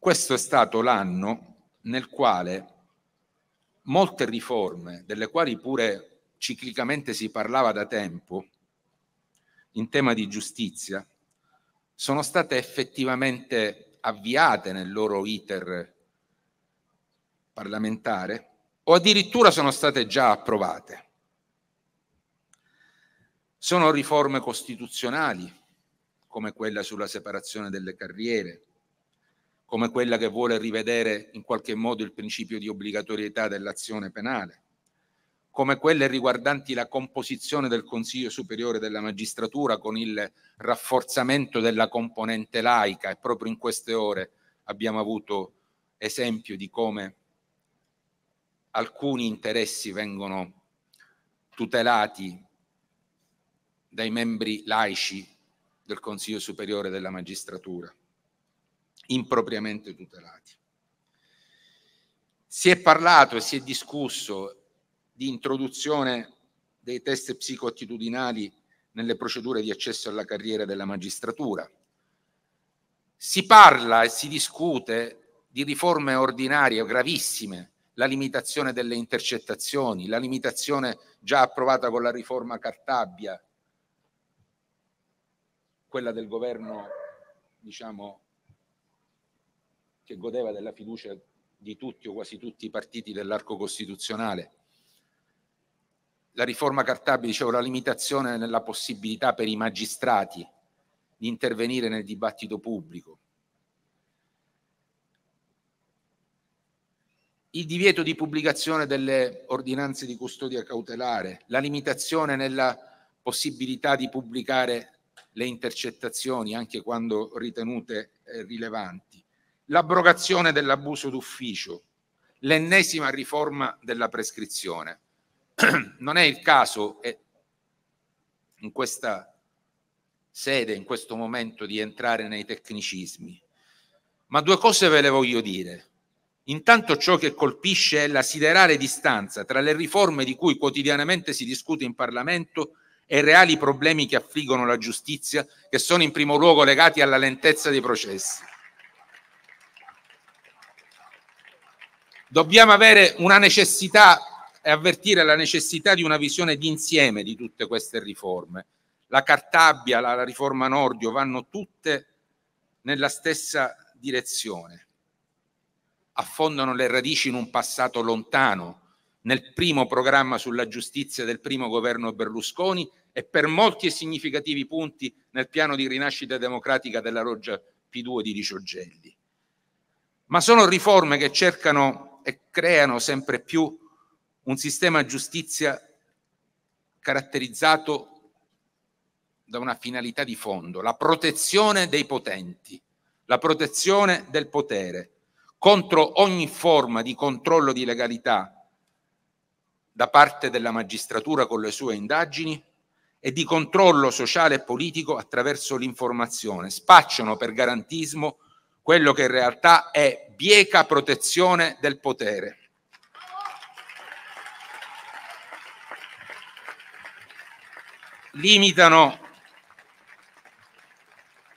Questo è stato l'anno nel quale molte riforme, delle quali pure ciclicamente si parlava da tempo, in tema di giustizia, sono state effettivamente avviate nel loro iter parlamentare o addirittura sono state già approvate. Sono riforme costituzionali, come quella sulla separazione delle carriere, come quella che vuole rivedere in qualche modo il principio di obbligatorietà dell'azione penale, come quelle riguardanti la composizione del Consiglio Superiore della Magistratura con il rafforzamento della componente laica e proprio in queste ore abbiamo avuto esempio di come alcuni interessi vengono tutelati dai membri laici del Consiglio Superiore della Magistratura impropriamente tutelati. Si è parlato e si è discusso di introduzione dei test psicoattitudinali nelle procedure di accesso alla carriera della magistratura. Si parla e si discute di riforme ordinarie gravissime, la limitazione delle intercettazioni, la limitazione già approvata con la riforma Cartabbia, quella del governo diciamo che godeva della fiducia di tutti o quasi tutti i partiti dell'arco costituzionale. La riforma Cartabia diceva la limitazione nella possibilità per i magistrati di intervenire nel dibattito pubblico. Il divieto di pubblicazione delle ordinanze di custodia cautelare, la limitazione nella possibilità di pubblicare le intercettazioni anche quando ritenute eh, rilevanti l'abrogazione dell'abuso d'ufficio, l'ennesima riforma della prescrizione. Non è il caso eh, in questa sede, in questo momento, di entrare nei tecnicismi, ma due cose ve le voglio dire. Intanto ciò che colpisce è la siderale distanza tra le riforme di cui quotidianamente si discute in Parlamento e i reali problemi che affliggono la giustizia, che sono in primo luogo legati alla lentezza dei processi. Dobbiamo avere una necessità e avvertire la necessità di una visione d'insieme di tutte queste riforme. La Cartabbia, la, la riforma Nordio vanno tutte nella stessa direzione. Affondano le radici in un passato lontano, nel primo programma sulla giustizia del primo governo Berlusconi e per molti e significativi punti nel piano di rinascita democratica della loggia P2 di Ricciogelli. Ma sono riforme che cercano e creano sempre più un sistema giustizia caratterizzato da una finalità di fondo, la protezione dei potenti, la protezione del potere contro ogni forma di controllo di legalità da parte della magistratura con le sue indagini e di controllo sociale e politico attraverso l'informazione. Spacciano per garantismo quello che in realtà è bieca protezione del potere. Limitano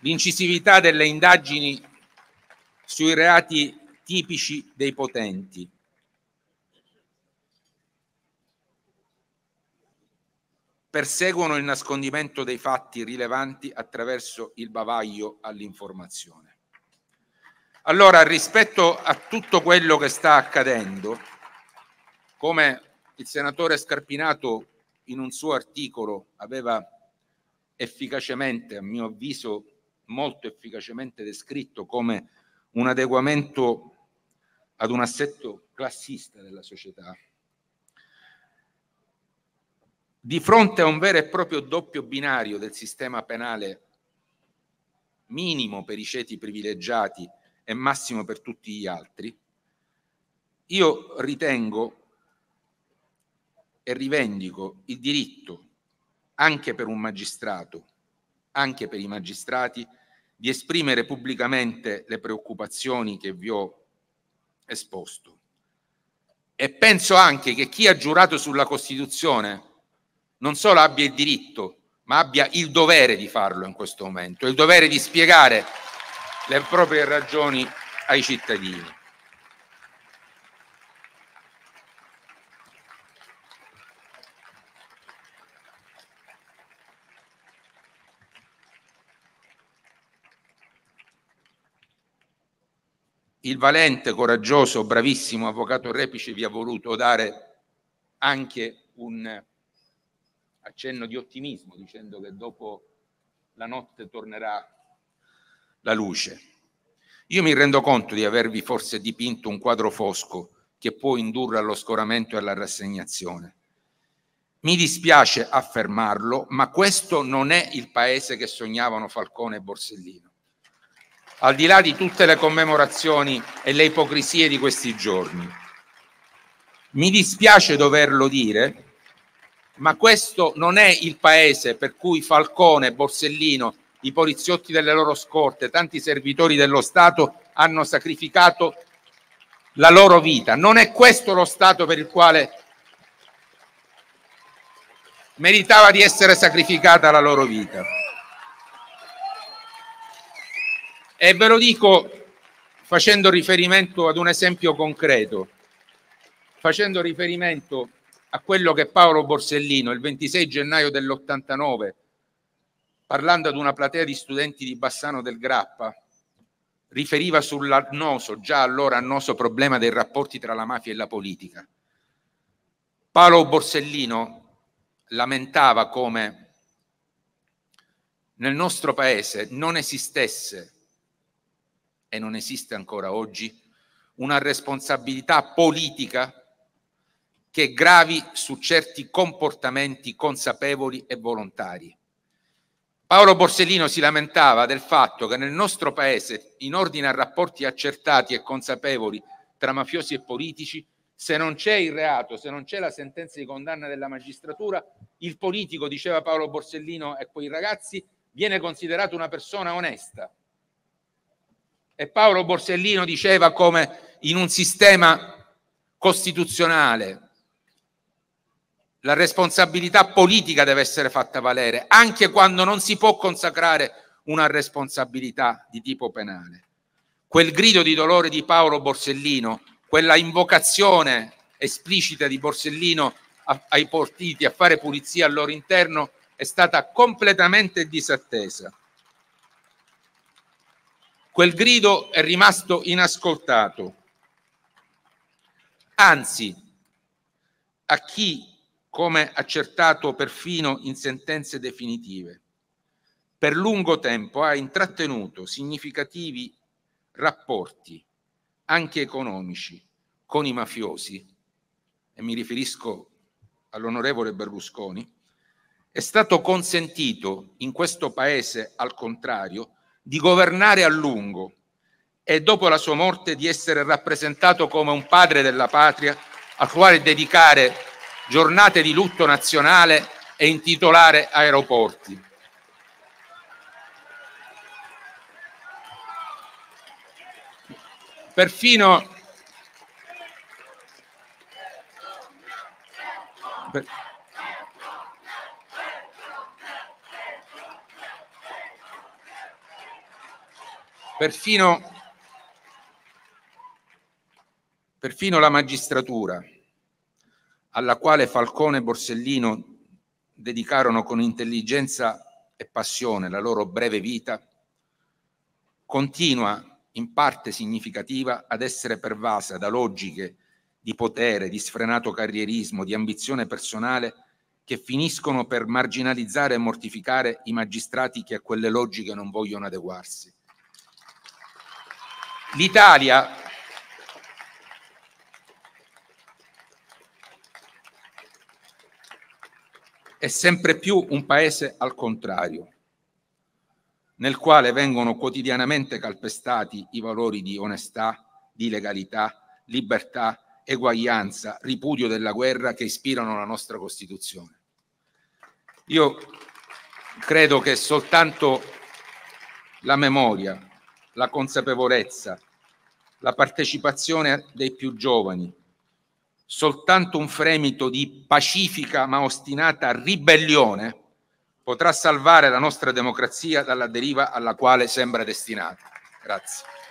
l'incisività delle indagini sui reati tipici dei potenti. Perseguono il nascondimento dei fatti rilevanti attraverso il bavaglio all'informazione. Allora, rispetto a tutto quello che sta accadendo, come il senatore Scarpinato in un suo articolo aveva efficacemente, a mio avviso molto efficacemente descritto come un adeguamento ad un assetto classista della società, di fronte a un vero e proprio doppio binario del sistema penale minimo per i ceti privilegiati è massimo per tutti gli altri, io ritengo e rivendico il diritto anche per un magistrato, anche per i magistrati, di esprimere pubblicamente le preoccupazioni che vi ho esposto. E penso anche che chi ha giurato sulla Costituzione non solo abbia il diritto, ma abbia il dovere di farlo in questo momento, il dovere di spiegare le proprie ragioni ai cittadini. Il valente, coraggioso, bravissimo avvocato Repice vi ha voluto dare anche un accenno di ottimismo dicendo che dopo la notte tornerà la luce. Io mi rendo conto di avervi forse dipinto un quadro fosco che può indurre allo scoramento e alla rassegnazione. Mi dispiace affermarlo, ma questo non è il paese che sognavano Falcone e Borsellino. Al di là di tutte le commemorazioni e le ipocrisie di questi giorni, mi dispiace doverlo dire, ma questo non è il paese per cui Falcone, Borsellino i poliziotti delle loro scorte, tanti servitori dello Stato hanno sacrificato la loro vita. Non è questo lo Stato per il quale meritava di essere sacrificata la loro vita. E ve lo dico facendo riferimento ad un esempio concreto, facendo riferimento a quello che Paolo Borsellino il 26 gennaio dell'89 parlando ad una platea di studenti di Bassano del Grappa, riferiva sull'annoso, già allora annoso problema dei rapporti tra la mafia e la politica. Paolo Borsellino lamentava come nel nostro paese non esistesse, e non esiste ancora oggi, una responsabilità politica che gravi su certi comportamenti consapevoli e volontari. Paolo Borsellino si lamentava del fatto che nel nostro paese, in ordine a rapporti accertati e consapevoli tra mafiosi e politici, se non c'è il reato, se non c'è la sentenza di condanna della magistratura, il politico, diceva Paolo Borsellino e quei ragazzi, viene considerato una persona onesta. E Paolo Borsellino diceva come in un sistema costituzionale la responsabilità politica deve essere fatta valere, anche quando non si può consacrare una responsabilità di tipo penale. Quel grido di dolore di Paolo Borsellino, quella invocazione esplicita di Borsellino ai portiti a fare pulizia al loro interno è stata completamente disattesa. Quel grido è rimasto inascoltato. Anzi, a chi come accertato perfino in sentenze definitive. Per lungo tempo ha intrattenuto significativi rapporti, anche economici, con i mafiosi, e mi riferisco all'onorevole Berlusconi, è stato consentito in questo paese, al contrario, di governare a lungo e dopo la sua morte di essere rappresentato come un padre della patria al quale dedicare giornate di lutto nazionale e intitolare aeroporti. Perfino, per, perfino, perfino la magistratura alla quale Falcone e Borsellino dedicarono con intelligenza e passione la loro breve vita, continua in parte significativa ad essere pervasa da logiche di potere, di sfrenato carrierismo, di ambizione personale che finiscono per marginalizzare e mortificare i magistrati che a quelle logiche non vogliono adeguarsi. L'Italia, è sempre più un paese al contrario, nel quale vengono quotidianamente calpestati i valori di onestà, di legalità, libertà, eguaglianza, ripudio della guerra che ispirano la nostra Costituzione. Io credo che soltanto la memoria, la consapevolezza, la partecipazione dei più giovani, soltanto un fremito di pacifica ma ostinata ribellione potrà salvare la nostra democrazia dalla deriva alla quale sembra destinata. Grazie.